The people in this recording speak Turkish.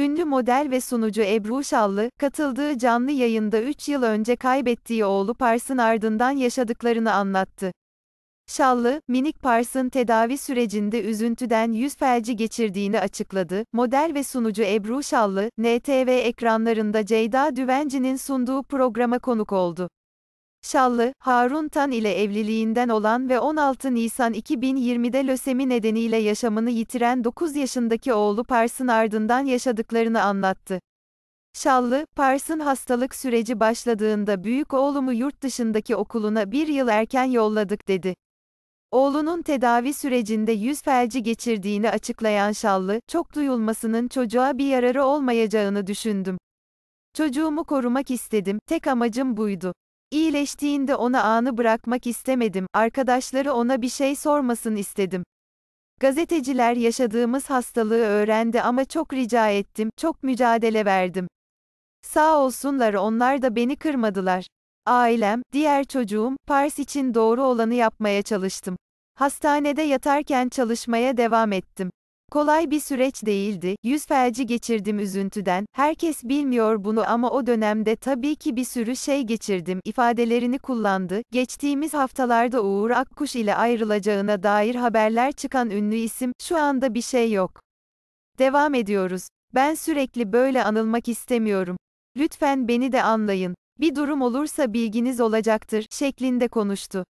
Ünlü model ve sunucu Ebru Şallı, katıldığı canlı yayında 3 yıl önce kaybettiği oğlu Pars'ın ardından yaşadıklarını anlattı. Şallı, minik Pars'ın tedavi sürecinde üzüntüden yüz felci geçirdiğini açıkladı. Model ve sunucu Ebru Şallı, NTV ekranlarında Ceyda Düvenci'nin sunduğu programa konuk oldu. Şallı, Harun Tan ile evliliğinden olan ve 16 Nisan 2020'de lösemi nedeniyle yaşamını yitiren 9 yaşındaki oğlu Pars'ın ardından yaşadıklarını anlattı. Şallı, Pars'ın hastalık süreci başladığında büyük oğlumu yurt dışındaki okuluna bir yıl erken yolladık dedi. Oğlunun tedavi sürecinde yüz felci geçirdiğini açıklayan Şallı, çok duyulmasının çocuğa bir yararı olmayacağını düşündüm. Çocuğumu korumak istedim, tek amacım buydu. İyileştiğinde ona anı bırakmak istemedim, arkadaşları ona bir şey sormasın istedim. Gazeteciler yaşadığımız hastalığı öğrendi ama çok rica ettim, çok mücadele verdim. Sağ olsunlar onlar da beni kırmadılar. Ailem, diğer çocuğum, Pars için doğru olanı yapmaya çalıştım. Hastanede yatarken çalışmaya devam ettim. Kolay bir süreç değildi. Yüz felci geçirdim üzüntüden. Herkes bilmiyor bunu ama o dönemde tabii ki bir sürü şey geçirdim ifadelerini kullandı. Geçtiğimiz haftalarda Uğur Akkuş ile ayrılacağına dair haberler çıkan ünlü isim, şu anda bir şey yok. Devam ediyoruz. Ben sürekli böyle anılmak istemiyorum. Lütfen beni de anlayın. Bir durum olursa bilginiz olacaktır şeklinde konuştu.